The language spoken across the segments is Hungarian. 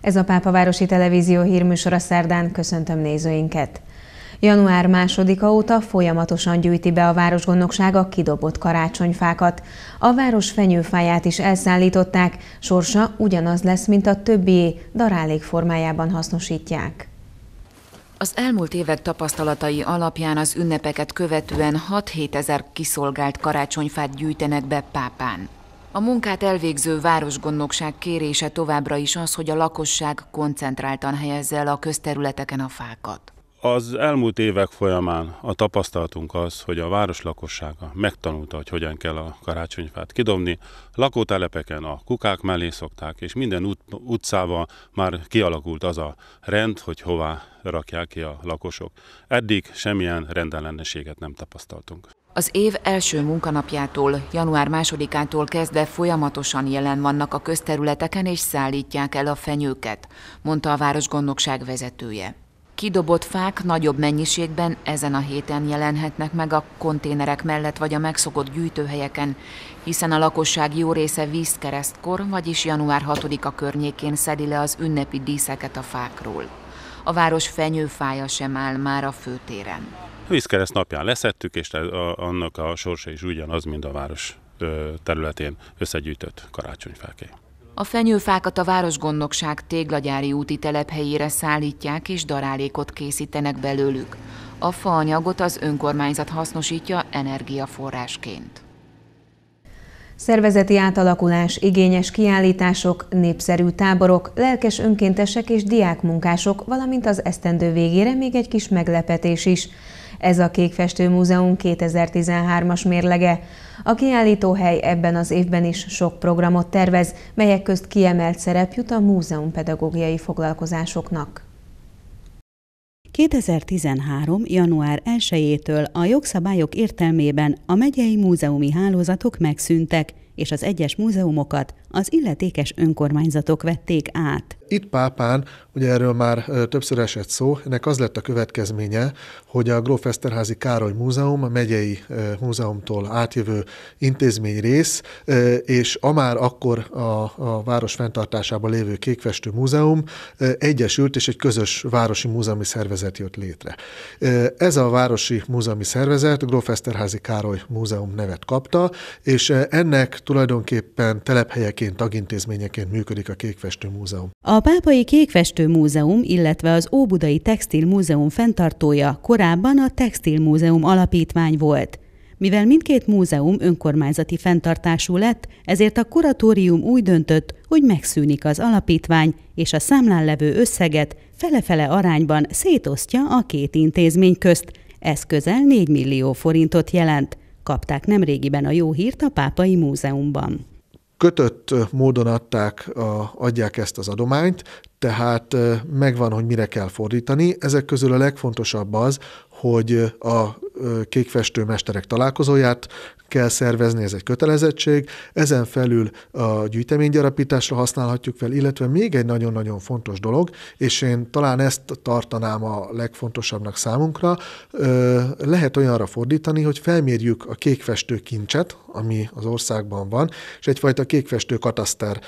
Ez a Pápavárosi Televízió hírműsora szerdán köszöntöm nézőinket. Január másodika óta folyamatosan gyűjti be a Városgondnokság a kidobott karácsonyfákat. A város fenyőfáját is elszállították, sorsa ugyanaz lesz, mint a többi darálék formájában hasznosítják. Az elmúlt évek tapasztalatai alapján az ünnepeket követően 6-7 ezer kiszolgált karácsonyfát gyűjtenek be Pápán. A munkát elvégző városgondnokság kérése továbbra is az, hogy a lakosság koncentráltan helyezze el a közterületeken a fákat. Az elmúlt évek folyamán a tapasztalatunk az, hogy a város lakossága megtanulta, hogy hogyan kell a karácsonyfát kidobni. Lakótelepeken a kukák mellé szokták, és minden ut- utcában már kialakult az a rend, hogy hová rakják ki a lakosok. Eddig semmilyen rendellenességet nem tapasztaltunk. Az év első munkanapjától, január másodikától kezdve folyamatosan jelen vannak a közterületeken és szállítják el a fenyőket, mondta a városgondnokság vezetője. Kidobott fák nagyobb mennyiségben ezen a héten jelenhetnek meg a konténerek mellett vagy a megszokott gyűjtőhelyeken, hiszen a lakosság jó része vízkeresztkor, vagyis január 6-a környékén szedi le az ünnepi díszeket a fákról. A város fenyőfája sem áll már a főtéren. Vízkereszt napján leszettük, és annak a sorsa is ugyanaz, mint a város területén összegyűjtött karácsonyfáké. A fenyőfákat a Városgondnokság téglagyári úti telephelyére szállítják és darálékot készítenek belőlük. A faanyagot az önkormányzat hasznosítja energiaforrásként. Szervezeti átalakulás, igényes kiállítások, népszerű táborok, lelkes önkéntesek és diákmunkások, valamint az esztendő végére még egy kis meglepetés is. Ez a Kékfestő Múzeum 2013-as mérlege. A kiállítóhely ebben az évben is sok programot tervez, melyek közt kiemelt szerep jut a múzeum pedagógiai foglalkozásoknak. 2013. január 1-től a jogszabályok értelmében a megyei múzeumi hálózatok megszűntek, és az egyes múzeumokat az illetékes önkormányzatok vették át. Itt Pápán, ugye erről már többször esett szó, ennek az lett a következménye, hogy a Eszterházi Károly Múzeum, a megyei múzeumtól átjövő rész, és a már akkor a, a város fenntartásában lévő Kékfestő Múzeum egyesült, és egy közös városi múzeumi szervezet jött létre. Ez a városi múzeumi szervezet Eszterházi Károly Múzeum nevet kapta, és ennek tulajdonképpen telephelyeként, tagintézményeként működik a Kékfestő Múzeum. A a Pápai Kékfestő Múzeum, illetve az Óbudai Textil Múzeum fenntartója korábban a Textil Múzeum alapítvány volt. Mivel mindkét múzeum önkormányzati fenntartású lett, ezért a kuratórium úgy döntött, hogy megszűnik az alapítvány, és a számlán levő összeget fele-fele arányban szétosztja a két intézmény közt. Ez közel 4 millió forintot jelent. Kapták nemrégiben a jó hírt a Pápai Múzeumban kötött módon adták, a, adják ezt az adományt, tehát megvan, hogy mire kell fordítani. Ezek közül a legfontosabb az, hogy a kékfestő mesterek találkozóját kell szervezni, ez egy kötelezettség. Ezen felül a gyűjteménygyarapításra használhatjuk fel, illetve még egy nagyon-nagyon fontos dolog, és én talán ezt tartanám a legfontosabbnak számunkra, lehet olyanra fordítani, hogy felmérjük a kékfestő kincset, ami az országban van, és egyfajta kékfestő kataszter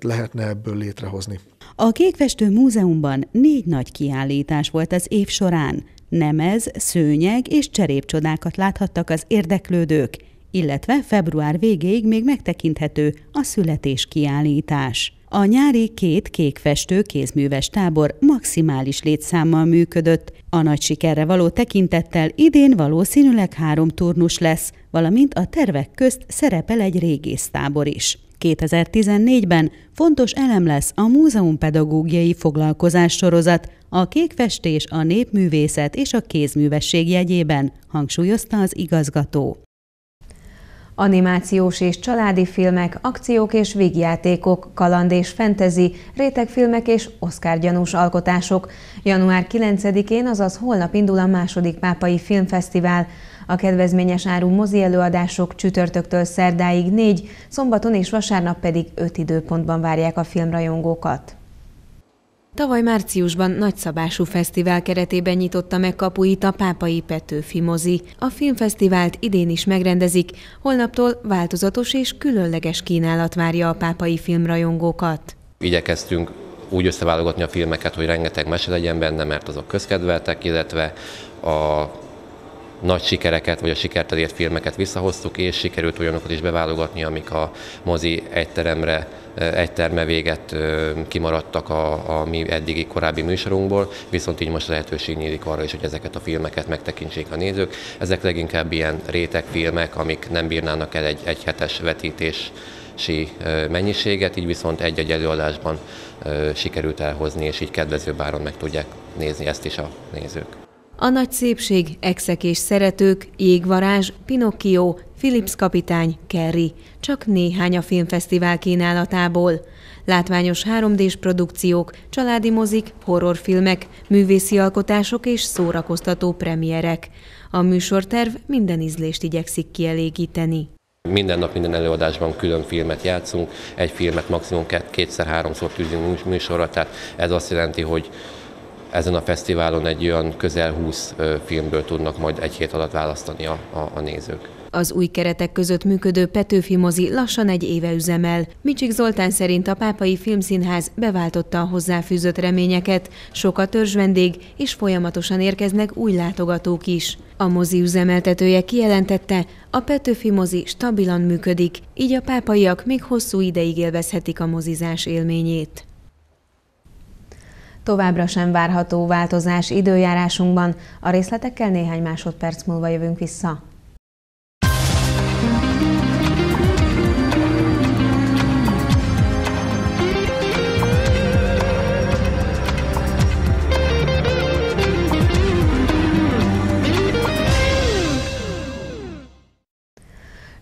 lehetne ebből létrehozni. A Kékfestő Múzeumban négy nagy kiállítás volt az év során – nemez, szőnyeg és cserépcsodákat láthattak az érdeklődők, illetve február végéig még megtekinthető a születés kiállítás. A nyári két kékfestő kézműves tábor maximális létszámmal működött. A nagy sikerre való tekintettel idén valószínűleg három turnus lesz, valamint a tervek közt szerepel egy régésztábor is. 2014-ben fontos elem lesz a pedagógiai foglalkozás sorozat, a kékfestés, a népművészet és a kézművesség jegyében, hangsúlyozta az igazgató. Animációs és családi filmek, akciók és vígjátékok, kaland és fentezi, rétegfilmek és oszkárgyanús alkotások. Január 9-én, azaz holnap indul a második pápai filmfesztivál. A kedvezményes áru mozi előadások csütörtöktől szerdáig négy, szombaton és vasárnap pedig öt időpontban várják a filmrajongókat. Tavaly márciusban nagyszabású fesztivál keretében nyitotta meg kapuit a Pápai Petőfi mozi. A filmfesztivált idén is megrendezik, holnaptól változatos és különleges kínálat várja a pápai filmrajongókat. Igyekeztünk úgy összeválogatni a filmeket, hogy rengeteg mese legyen benne, mert azok közkedveltek, illetve a nagy sikereket, vagy a sikert elért filmeket visszahoztuk, és sikerült olyanokat is beválogatni, amik a mozi egyteremre, egyterme véget kimaradtak a, a mi eddigi korábbi műsorunkból, viszont így most lehetőség nyílik arra is, hogy ezeket a filmeket megtekintsék a nézők. Ezek leginkább ilyen réteg filmek, amik nem bírnának el egy egyhetes vetítés mennyiséget, így viszont egy-egy előadásban sikerült elhozni, és így kedvező báron meg tudják nézni ezt is a nézők. A nagy szépség, exek és szeretők, jégvarázs, Pinocchio, Philips kapitány, Kerry. Csak néhány a filmfesztivál kínálatából. Látványos 3D-s produkciók, családi mozik, horrorfilmek, művészi alkotások és szórakoztató premierek. A műsorterv minden ízlést igyekszik kielégíteni. Minden nap, minden előadásban külön filmet játszunk, egy filmet maximum kétszer-háromszor tűzünk műsorra, tehát ez azt jelenti, hogy ezen a fesztiválon egy olyan közel 20 filmből tudnak majd egy hét alatt választani a, a, a nézők. Az új keretek között működő Petőfi mozi lassan egy éve üzemel. Micsik Zoltán szerint a Pápai Filmszínház beváltotta a hozzáfűzött reményeket, sok a törzsvendég, és folyamatosan érkeznek új látogatók is. A mozi üzemeltetője kijelentette, a Petőfi mozi stabilan működik, így a pápaiak még hosszú ideig élvezhetik a mozizás élményét. Továbbra sem várható változás időjárásunkban. A részletekkel néhány másodperc múlva jövünk vissza.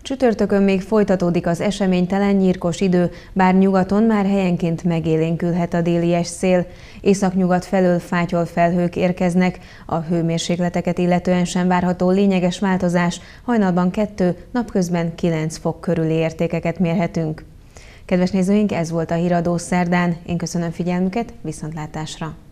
Csütörtökön még folytatódik az eseménytelen nyírkos idő, bár nyugaton már helyenként megélénkülhet a délies szél. Északnyugat felől fátyol felhők érkeznek, a hőmérsékleteket illetően sem várható lényeges változás, hajnalban 2, napközben 9 fok körüli értékeket mérhetünk. Kedves nézőink, ez volt a Híradó szerdán. Én köszönöm figyelmüket, viszontlátásra!